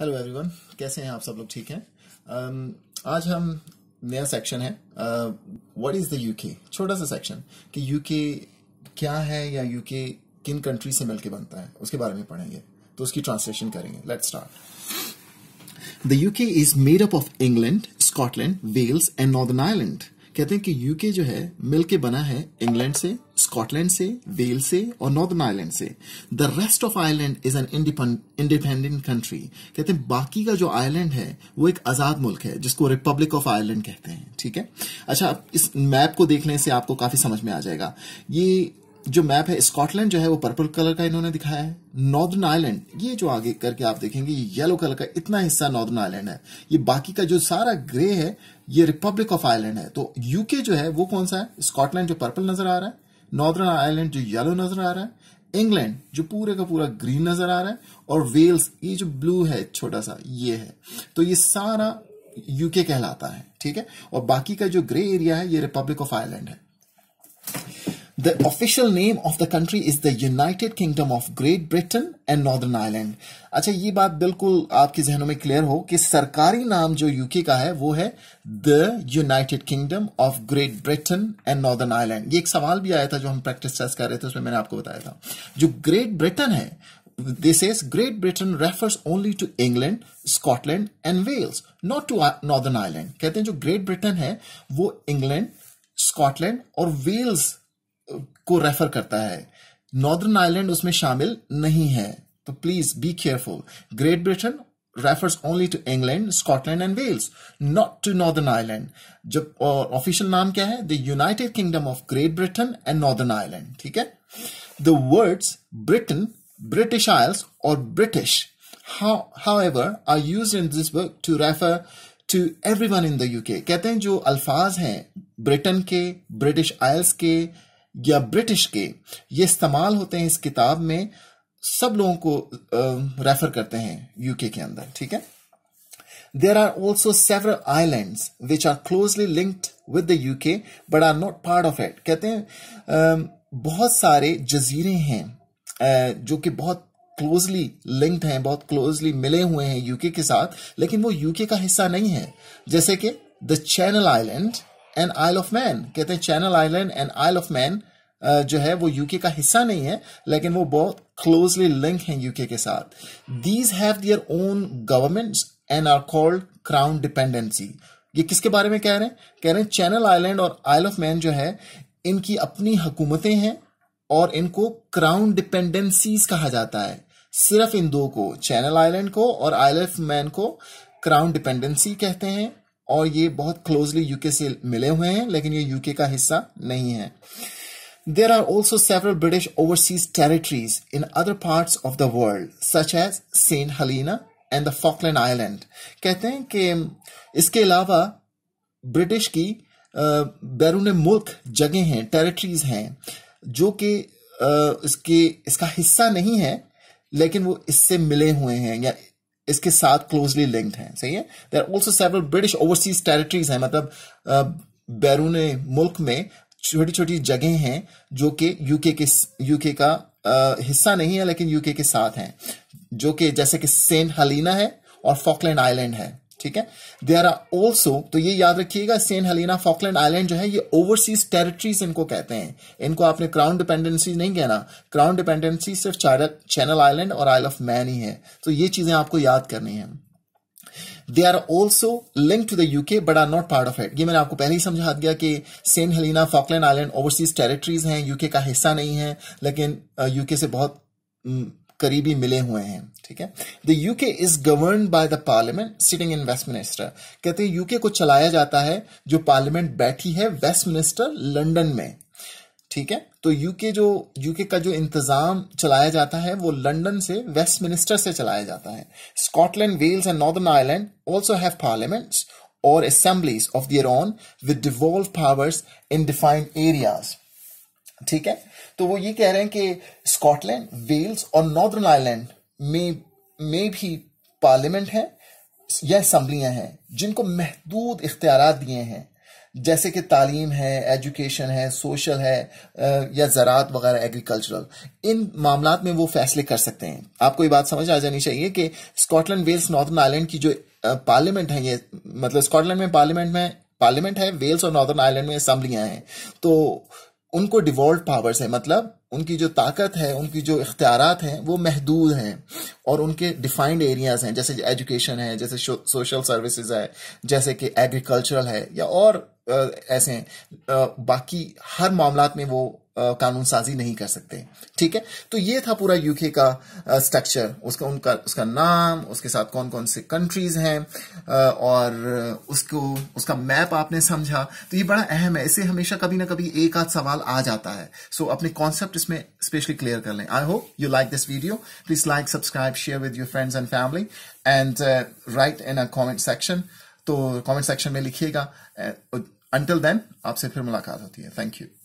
Hello everyone कैसे हैं आप सब लोग ठीक हैं um, आज हम नया सेक्शन है व्हाट इज़ द यूके छोटा सा सेक्शन कि यूके क्या है या यूके किन कंट्री से मिलके बनता है उसके बारे में पढ़ेंगे तो उसकी ट्रांसलेशन करेंगे let's start the UK is made up of England Scotland Wales and Northern Ireland कहते हैं कि यूके जो है मिलके बना है इंग्लैंड से स्कॉटलैंड से वेल से और नॉर्दर्न आयरलैंड से the rest of Ireland is an independent country कहते हैं बाकी का जो आयरलैंड है वो एक आजाद मुल्क है जिसको रिपब्लिक ऑफ आयरलैंड कहते हैं ठीक है अच्छा इस मैप को देखने से आपको काफी समझ में आ जाएगा ये जो मैप है स्कॉटलैंड जो है वो पर्पल कलर का इन्होंने दिखाया है नॉर्दर्न आयलैंड ये जो आगे करके आप देखेंगे ये येलो कलर का इतना हिस्सा नॉर्दर्न आयलैंड है ये बाकी का जो सारा ग्रे है ये रिपब्लिक ऑफ आयरलैंड है तो यूके जो है वो कौन सा है स्कॉटलैंड जो पर्पल नजर आ रहा है नॉर्दर्न आयरलैंड जो येलो नजर आ रहा है इंग्लैंड जो पूरे का पूरा ग्रीन नजर आ रहा है और वेल्स ये जो ब्लू है छोटा सा ये है तो ये सारा यूके कहलाता है ठीक है और बाकी का जो ग्रे एरिया है ये रिपब्लिक ऑफ आयरलैंड है The official name of the country is the United Kingdom of Great Britain and Northern Ireland अच्छा ये बात बिल्कुल आपके जहनों में क्लियर हो कि सरकारी नाम जो यूके का है वो है the United Kingdom of Great Britain and Northern Ireland ये एक सवाल भी आया था जो हम प्रैक्टिस टेस्ट कर रहे थे उसमें मैंने आपको बताया था जो ग्रेट ब्रिटेन है this is Great Britain refers only to England Scotland and Wales not to Northern Ireland. कहते हैं जो ग्रेट ब्रिटेन है वो इंग्लैंड स्कॉटलैंड और वेल्स को रेफर करता है नॉर्दर्न आयरलैंड उसमें शामिल नहीं है तो please be careful Great Britain refers only to England Scotland and Wales not to Northern Ireland जब ऑफिशियल नाम क्या है the United Kingdom of Great Britain and Northern Ireland ठीक है the words Britain British Isles और British however are used in this book to refer to one in the UK कहते हैं जो अल्फाज हैं ब्रिटेन के ब्रिटिश आयल्स के या ब्रिटिश के ये इस्तेमाल होते हैं इस किताब में सब लोगों को रेफर करते हैं यूके के अंदर ठीक है there are also several island which are closely linked with the UK but are not part of it कहते हैं बहुत सारे जजीरे हैं जो कि बहुत क्लोजली लिंक्ड हैं बहुत क्लोजली मिले हुए हैं यूके के साथ लेकिन वो यूके का हिस्सा नहीं है जैसे कि the Channel Island and Isle of Man कहते हैं Channel Island and Isle of Man जो है वो यूके का हिस्सा नहीं है लेकिन वो बहुत क्लोजली लिंक हैं यूके के साथ these have their own governments and are called Crown dependency ये किसके बारे में कह रहे हैं कह रहे हैं चैनल आइलैंड और आइल ऑफ मैन जो है इनकी अपनी हुकूमतें हैं और इनको क्राउन डिपेंडेंसीज कहा जाता है सिर्फ इन दो को चैनल आइलैंड को और आइल ऑफ मैन को क्राउन डिपेंडेंसी कहते हैं और ये बहुत क्लोजली यूके से मिले हुए हैं लेकिन ये यूके का हिस्सा नहीं है there are also several British overseas territories in other part of the world such as Saint Helena and the Falkland Island कहते हैं कि इसके अलावा ब्रिटिश की बैरून मुल्क जगह हैं टेरिटरीज हैं जो कि इसके इसका हिस्सा नहीं है लेकिन वो इससे मिले हुए हैं या इसके साथ क्लोजली लिंक्ड हैं सही है there also several British overseas territories हैं मतलब बैरून मुल्क में छोटी छोटी जगह हैं जो कि यूके के यूके का आ, हिस्सा नहीं है लेकिन यूके के साथ हैं जो कि जैसे कि सेंट हलीना है और फॉकलैंड आइलैंड है ठीक है देर आर ऑल्सो तो ये याद रखिएगा सेंट हेलिना फॉकलैंड आइलैंड जो है ये ओवरसीज टेरिटरीज इनको कहते हैं इनको आपने क्राउन डिपेंडेंसी नहीं कहना क्राउन डिपेंडेंसी सिर्फ चैनल आइलैंड और आइल ऑफ मैन ही है तो ये चीजें आपको याद करनी है they are also link to the UK but are not part of it ये मैंने आपको पहले ही समझा दिया कि Saint Helena Falkland Island overseas territories हैं यूके का हिस्सा नहीं है लेकिन यूके से बहुत करीबी मिले हुए हैं ठीक है the UK is govern by the Parliament sitting in Westminster कहते हैं यूके को चलाया जाता है जो पार्लियामेंट बैठी है वेस्ट मिनिस्टर लंडन में ठीक है तो यूके जो यूके का जो इंतजाम चलाया जाता है वो लंदन से वेस्ट मिनिस्टर से चलाया जाता है Scotland Wales and Northern Ireland also have parliaments और assemblies of their own with devolve powers in defined areas ठीक है तो वो ये कह रहे हैं कि स्कॉटलैंड वेल्स और नॉर्दर्न आयरलैंड में में भी पार्लियामेंट है या असम्बलियां हैं जिनको महदूद इख्तियार दिए हैं जैसे कि तालीम है एजुकेशन है सोशल है या ज़रात वगैरह एग्रीकल्चरल इन मामला में वो फैसले कर सकते हैं आपको ये बात समझ आ जानी चाहिए कि स्कॉटलैंड वेल्स नॉर्दर्न आयरलैंड की जो पार्लियामेंट है ये मतलब स्कॉटलैंड में पार्लियामेंट में पार्लियामेंट है वेल्स और नॉर्दर्न आयरलैंड में असम्बलियां हैं तो उनको डिवॉल्व पावर्स है मतलब उनकी जो ताकत है उनकी जो इख्तियार हैं वो महदूद हैं और उनके डिफाइंड एरियाज हैं जैसे एजुकेशन है जैसे सोशल सर्विसेज है जैसे कि एग्रीकल्चरल है या और ऐसे बाकी हर मामला में वो कानून साजी नहीं कर सकते ठीक है तो ये था पूरा यूके का स्ट्रक्चर उसका उनका उसका नाम उसके साथ कौन कौन से कंट्रीज हैं और उसको उसका मैप आपने समझा तो ये बड़ा अहम है इससे हमेशा कभी ना कभी एक आध सवाल आ जाता है सो अपने कॉन्सेप्ट इसमें स्पेशली क्लियर कर लें I hope you like this video please like subscribe share with your friends and family and write in a comment section तो कॉमेंट सेक्शन में लिखिएगा अंटिल देन आपसे फिर मुलाकात होती है थैंक यू